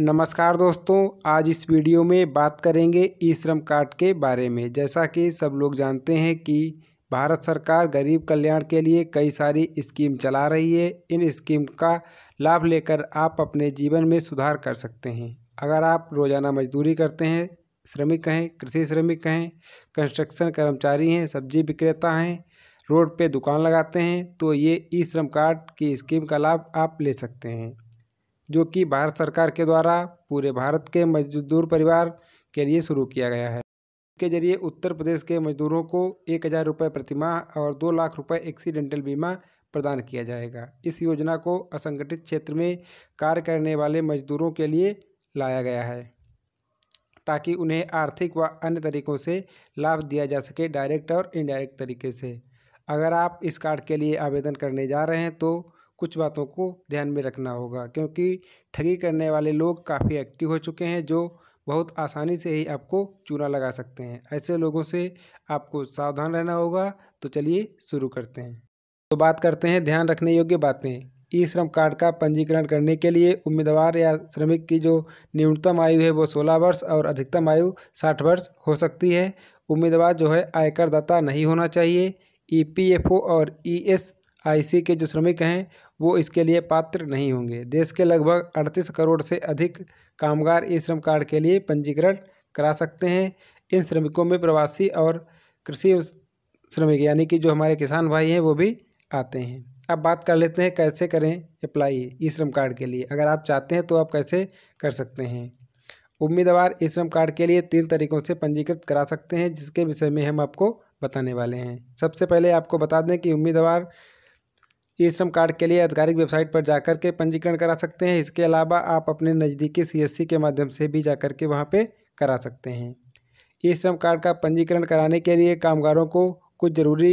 नमस्कार दोस्तों आज इस वीडियो में बात करेंगे ई श्रम कार्ड के बारे में जैसा कि सब लोग जानते हैं कि भारत सरकार गरीब कल्याण के लिए कई सारी स्कीम चला रही है इन स्कीम का लाभ लेकर आप अपने जीवन में सुधार कर सकते हैं अगर आप रोज़ाना मजदूरी करते हैं श्रमिक हैं कृषि श्रमिक हैं कंस्ट्रक्शन कर्मचारी हैं सब्जी विक्रेता हैं रोड पे दुकान लगाते हैं तो ये ई श्रम कार्ड की स्कीम का लाभ आप ले सकते हैं जो कि भारत सरकार के द्वारा पूरे भारत के मजदूर परिवार के लिए शुरू किया गया है इसके जरिए उत्तर प्रदेश के मजदूरों को एक हज़ार रुपये प्रतिमाह और दो लाख रुपये एक्सीडेंटल बीमा प्रदान किया जाएगा इस योजना को असंगठित क्षेत्र में कार्य करने वाले मजदूरों के लिए लाया गया है ताकि उन्हें आर्थिक व अन्य तरीकों से लाभ दिया जा सके डायरेक्ट और इनडायरेक्ट तरीके से अगर आप इस कार्ड के लिए आवेदन करने जा रहे हैं तो कुछ बातों को ध्यान में रखना होगा क्योंकि ठगी करने वाले लोग काफ़ी एक्टिव हो चुके हैं जो बहुत आसानी से ही आपको चूना लगा सकते हैं ऐसे लोगों से आपको सावधान रहना होगा तो चलिए शुरू करते हैं तो बात करते हैं ध्यान रखने योग्य बातें ई श्रम कार्ड का पंजीकरण करने के लिए उम्मीदवार या श्रमिक की जो न्यूनतम आयु है वो सोलह वर्ष और अधिकतम आयु साठ वर्ष हो सकती है उम्मीदवार जो है आयकरदाता नहीं होना चाहिए ई पी एफ ओ और ई एस आईसी के जो श्रमिक हैं वो इसके लिए पात्र नहीं होंगे देश के लगभग अड़तीस करोड़ से अधिक कामगार ई श्रम कार्ड के लिए पंजीकरण करा सकते हैं इन श्रमिकों में प्रवासी और कृषि श्रमिक यानी कि जो हमारे किसान भाई हैं वो भी आते हैं अब बात कर लेते हैं कैसे करें अप्लाई ई श्रम कार्ड के लिए अगर आप चाहते हैं तो आप कैसे कर सकते हैं उम्मीदवार ई श्रम कार्ड के लिए तीन तरीकों से पंजीकृत करा सकते हैं जिसके विषय में हम आपको बताने वाले हैं सबसे पहले आपको बता दें कि उम्मीदवार ई श्रम कार्ड के लिए आधिकारिक वेबसाइट पर जाकर के पंजीकरण करा सकते हैं इसके अलावा आप अपने नज़दीकी सीएससी के माध्यम से भी जाकर के वहाँ पर करा सकते हैं ई श्रम कार्ड का पंजीकरण कराने के लिए कामगारों को कुछ ज़रूरी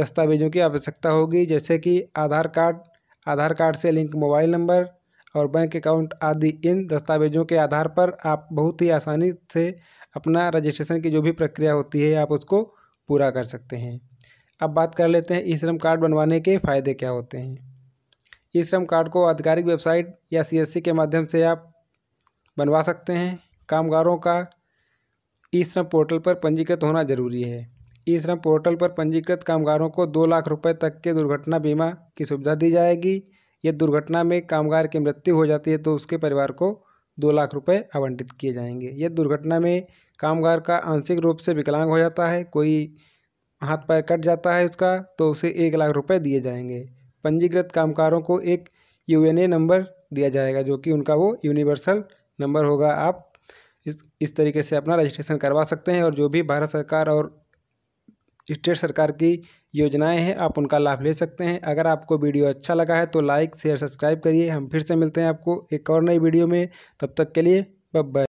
दस्तावेजों की आवश्यकता होगी जैसे कि आधार कार्ड आधार कार्ड से लिंक मोबाइल नंबर और बैंक अकाउंट आदि इन दस्तावेजों के आधार पर आप बहुत ही आसानी से अपना रजिस्ट्रेशन की जो भी प्रक्रिया होती है आप उसको पूरा कर सकते हैं अब बात कर लेते हैं ई श्रम कार्ड बनवाने के फ़ायदे क्या होते हैं ई श्रम कार्ड को आधिकारिक वेबसाइट या सी के माध्यम से आप बनवा सकते हैं कामगारों का ई श्रम पोर्टल पर पंजीकृत होना जरूरी है ई श्रम पोर्टल पर पंजीकृत कामगारों को दो लाख रुपए तक के दुर्घटना बीमा की सुविधा दी जाएगी यदि दुर्घटना में कामगार की मृत्यु हो जाती है तो उसके परिवार को दो लाख रुपए आवंटित किए जाएंगे यदि दुर्घटना में कामगार का आंशिक रूप से विकलांग हो जाता है कोई हाथ पैर कट जाता है उसका तो उसे एक लाख रुपए दिए जाएंगे पंजीकृत कामगारों को एक यू नंबर दिया जाएगा जो कि उनका वो यूनिवर्सल नंबर होगा आप इस इस तरीके से अपना रजिस्ट्रेशन करवा सकते हैं और जो भी भारत सरकार और स्टेट सरकार की योजनाएं हैं आप उनका लाभ ले सकते हैं अगर आपको वीडियो अच्छा लगा है तो लाइक शेयर सब्सक्राइब करिए हम फिर से मिलते हैं आपको एक और नई वीडियो में तब तक के लिए बब